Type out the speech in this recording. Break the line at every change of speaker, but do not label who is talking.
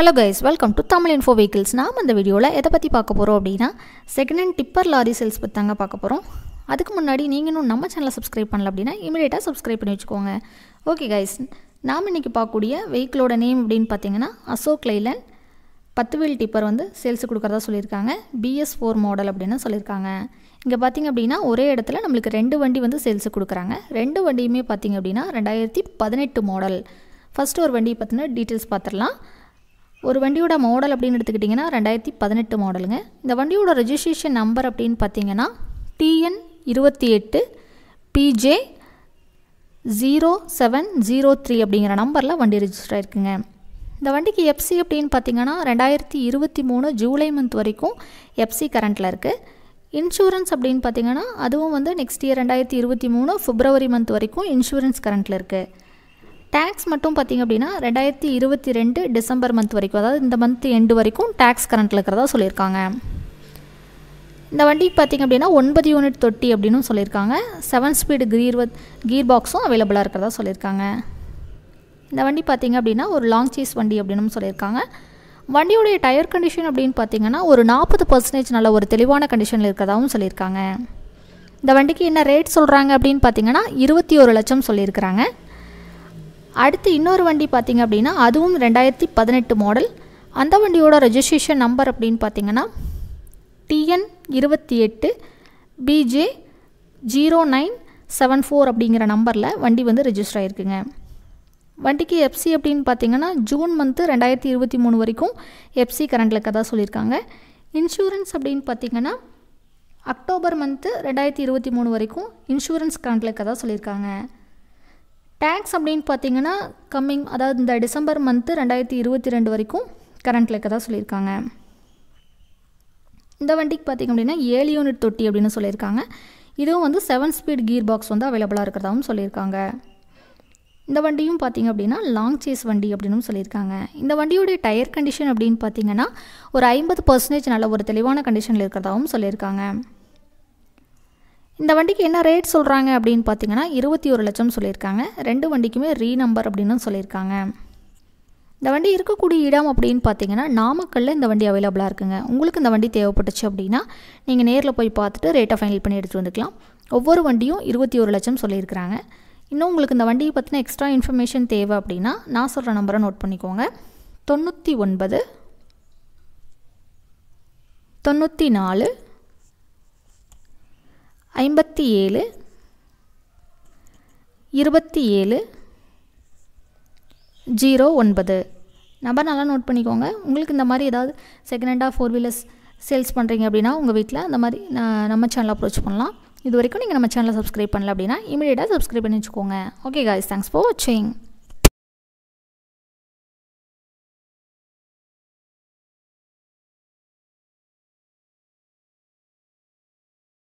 hello guys welcome to Tamil info vehicles நாம் அந்த வீடியோவில் எதை பற்றி பார்க்க போகிறோம் அப்படின்னா second hand tipper lorry sales பற்றி தாங்க பார்க்க போகிறோம் அதுக்கு முன்னாடி நீங்கள் இன்னும் நம்ம சேனலை சப்ஸ்கிரைப் பண்ணல அப்படின்னா இமீடியட்டாக சப்ஸ்கிரைப் பண்ணி வச்சுக்கோங்க ஓகே கைஸ் நாம் இன்றைக்கி பார்க்கக்கூடிய வெஹிக்கிளோட நேம் அப்படின்னு பார்த்தீங்கன்னா அசோக் லைலன் பத்து வீல் டிப்பர் வந்து சேல்ஸு கொடுக்குறதா சொல்லியிருக்காங்க பிஎஸ் ஃபோர் மாடல் அப்படின்னு சொல்லியிருக்காங்க இங்கே பார்த்திங்க அப்படின்னா ஒரே இடத்துல நம்மளுக்கு ரெண்டு வண்டி வந்து சேல்ஸு கொடுக்குறாங்க ரெண்டு வண்டியுமே பார்த்திங்க அப்படின்னா ரெண்டாயிரத்தி பதினெட்டு மாடல் ஃபஸ்ட்டு ஒரு வண்டி பார்த்திங்கன்னா டீட்டெயில்ஸ் பார்த்துடலாம் ஒரு வண்டியோட மாடல் அப்படின்னு எடுத்துக்கிட்டிங்கன்னா ரெண்டாயிரத்தி பதினெட்டு மாடலுங்க இந்த வண்டியோட ரெஜிஸ்ட்ரேஷன் நம்பர் அப்படின்னு பார்த்தீங்கன்னா டிஎன் இருபத்தி எட்டு PJ zero seven zero three அப்படிங்கிற நம்பரில் வண்டி ரெஜிஸ்டர் ஆயிருக்குங்க இந்த வண்டிக்கு எஃப்சி அப்படின்னு பார்த்தீங்கன்னா ரெண்டாயிரத்தி இருபத்தி மூணு ஜூலை மந்த் வரைக்கும் எஃப்சி கரண்ட்டில் இருக்குது இன்சூரன்ஸ் அப்படின்னு பார்த்தீங்கன்னா அதுவும் வந்து நெக்ஸ்ட் இயர் ரெண்டாயிரத்தி இருபத்தி மூணு ஃபிப்ரவரி மந்த் வரைக்கும் இன்சூரன்ஸ் கரண்ட்டில் இருக்குது டேக்ஸ் மட்டும் பார்த்திங்க அப்படின்னா ரெண்டாயிரத்தி இருபத்தி ரெண்டு டிசம்பர் மந்த் வரைக்கும் அதாவது இந்த மந்த் எண்டு வரைக்கும் டேக்ஸ் கரண்ட்டில் இருக்கிறதா சொல்லியிருக்காங்க இந்த வண்டி பார்த்திங்க அப்படின்னா ஒன்பது யூனிட் தொட்டி அப்படின்னு சொல்லியிருக்காங்க செவன் ஸ்பீடு கீர் கீர் பாக்ஸும் அவைலபிளாக இருக்கிறதா சொல்லியிருக்காங்க இந்த வண்டி பார்த்திங்க அப்படின்னா ஒரு லாங் சீஸ் வண்டி அப்படின்னு சொல்லியிருக்காங்க வண்டியுடைய டயர் கண்டிஷன் அப்படின்னு பார்த்தீங்கன்னா ஒரு நாற்பது பர்சன்டேஜ் நல்ல ஒரு தெளிவான கண்டிஷனில் இருக்கிறதாகவும் சொல்லியிருக்காங்க இந்த வண்டிக்கு என்ன ரேட் சொல்கிறாங்க அப்படின்னு பார்த்தீங்கன்னா இருபத்தி ஒரு லட்சம் சொல்லியிருக்கிறாங்க அடுத்து இன்னொரு வண்டி பார்த்திங்க அப்படின்னா அதுவும் ரெண்டாயிரத்தி பதினெட்டு மாடல் அந்த வண்டியோட ரெஜிஸ்ட்ரேஷன் நம்பர் அப்படின்னு பார்த்தீங்கன்னா டிஎன் இருபத்தி எட்டு PJ zero nine seven four அப்படிங்கிற நம்பரில் வண்டி வந்து ரெஜிஸ்டர் ஆகிருக்குங்க வண்டிக்கு எஃப்சி அப்படின்னு பார்த்தீங்கன்னா ஜூன் மந்த்து ரெண்டாயிரத்தி இருபத்தி மூணு வரைக்கும் எஃப்சி கரண்டில் கதா சொல்லியிருக்காங்க இன்சூரன்ஸ் அப்படின்னு பார்த்தீங்கன்னா அக்டோபர் மந்த்து ரெண்டாயிரத்தி இருபத்தி மூணு வரைக்கும் இன்சூரன்ஸ் கரண்டில் கதா சொல்லியிருக்காங்க டேக்ஸ் அப்படின்னு பார்த்தீங்கன்னா கம்மிங் அதாவது இந்த டிசம்பர் மந்த்து ரெண்டாயிரத்தி இருபத்தி ரெண்டு வரைக்கும் கரண்ட் லெக்க தான் சொல்லியிருக்காங்க இந்த வண்டிக்கு பார்த்திங்க அப்படின்னா ஏழு யூனிட் தொட்டி அப்படின்னு சொல்லியிருக்காங்க இதுவும் வந்து செவன் ஸ்பீட் கீர் பாக்ஸ் வந்து அவைலபிளாக இருக்கிறதாகவும் சொல்லியிருக்காங்க இந்த வண்டியும் பார்த்திங்க அப்படின்னா லாங் சேஸ் வண்டி அப்படின்னு சொல்லியிருக்காங்க இந்த வண்டியோடைய டயர் கண்டிஷன் அப்படின்னு பார்த்தீங்கன்னா ஒரு ஐம்பது பர்சன்டேஜ் நல்ல ஒரு தெளிவான கண்டிஷனில் இருக்கிறதாகவும் சொல்லியிருக்காங்க இந்த வண்டிக்கு என்ன ரேட் சொல்கிறாங்க அப்படின்னு பார்த்தீங்கன்னா இருபத்தி ஒரு லட்சம் சொல்லியிருக்காங்க ரெண்டு வண்டிக்குமே ரீ நம்பர் அப்படின்னு சொல்லியிருக்காங்க இந்த வண்டி இருக்கக்கூடிய இடம் அப்படின்னு பார்த்தீங்கன்னா நாமக்கல்லில் இந்த வண்டி அவைலபிளாக இருக்குங்க உங்களுக்கு இந்த வண்டி தேவைப்பட்டுச்சு அப்படின்னா நீங்கள் நேரில் போய் பார்த்துட்டு ரேட்டை ஃபைனல் பண்ணி எடுத்துகிட்டு வந்துக்கலாம் ஒவ்வொரு வண்டியும் இருபத்தி ஒரு லட்சம் சொல்லியிருக்கிறாங்க இன்னும் உங்களுக்கு இந்த வண்டியை பற்றின எக்ஸ்ட்ரா இன்ஃபர்மேஷன் தேவை அப்படின்னா நான் சொல்கிற நம்பரை நோட் பண்ணிக்கோங்க தொண்ணூற்றி ஒன்பது தொண்ணூற்றி நாலு ஐம்பத்தி ஏழு இருபத்தி ஏழு ஜீரோ ஒன்பது நம்பர் நல்லா நோட் பண்ணிக்கோங்க உங்களுக்கு இந்த மாதிரி ஏதாவது செகண்ட் ஹேண்டாக ஃபோர் வீலர்ஸ் சேல்ஸ் பண்ணுறீங்க அப்படின்னா உங்கள் வீட்டில் அந்த மாதிரி நம்ம சேனலை அப்ரோச் பண்ணலாம் இது வரைக்கும் நீங்கள் நம்ம சேனலை சப்ஸ்கிரைப் பண்ணல அப்படின்னா இமீடியட்டாக சப்ஸ்கிரைப் பண்ணி வச்சுக்கோங்க ஓகே காய்ஸ் தேங்க்ஸ் ஃபார் வாட்சிங்